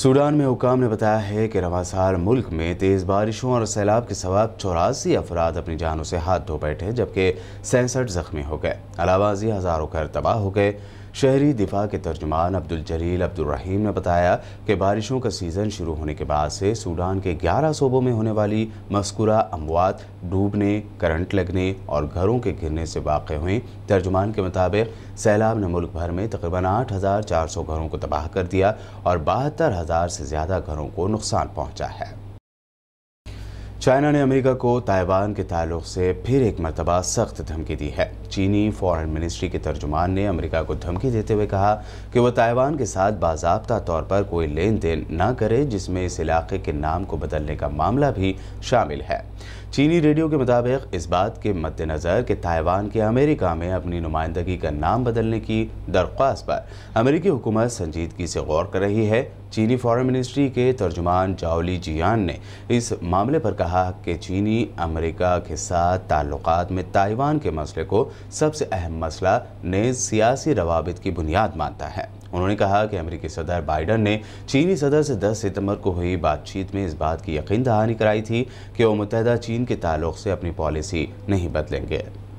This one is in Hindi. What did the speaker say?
सूडान में हुकाम ने बताया है कि रवासार मुल्क में तेज़ बारिशों और सैलाब के सबाब चौरासी अफराद अपनी जानों से हाथ धो बैठे जबकि सैंसठ जख्मी हो गए अलावाजी हज़ारों घर तबाह हो गए शहरी दिफा के तर्जमान अब्दुल जलील अब्दुलरहीम ने बताया कि बारिशों का सीज़न शुरू होने के बाद से सूडान के 11 सूबों में होने वाली मस्कुरा अमवात डूबने करंट लगने और घरों के गिरने से वाक़ हुई तर्जुमान के मुताबिक सैलाब ने मुल्क भर में तकरीबन आठ हज़ार चार सौ घरों को तबाह कर दिया और बहत्तर हज़ार से ज़्यादा घरों को नुकसान पहुँचा है चाइना ने अमेरिका को ताइवान के ताल्लुक से फिर एक मरतबा सख्त धमकी दी है चीनी फॉरेन मिनिस्ट्री के तर्जुमान ने अमेरिका को धमकी देते हुए कहा कि वह ताइवान के साथ बाबा तौर पर कोई लेन देन न करे जिसमें इस इलाके के नाम को बदलने का मामला भी शामिल है चीनी रेडियो के मुताबिक इस बात के मद्देनज़र कि ताइवान के अमेरिका में अपनी नुमाइंदगी का नाम बदलने की दरख्वास्त पर अमेरिकी हुकूमत संजीदगी से गौर कर रही है चीनी फॉरेन मिनिस्ट्री के तर्जुमान जावली जियान ने इस मामले पर कहा कि चीनी अमेरिका के साथ ताल्लुक में ताइवान के मसले को सबसे अहम मसला ने सियासी रवाबित की बुनियाद मानता है उन्होंने कहा कि अमेरिकी सदर बाइडन ने चीनी सदर से 10 सितंबर को हुई बातचीत में इस बात की यकीन दहानी कराई थी कि वो मुतहदा चीन के ताल्लुक से अपनी पॉलिसी नहीं बदलेंगे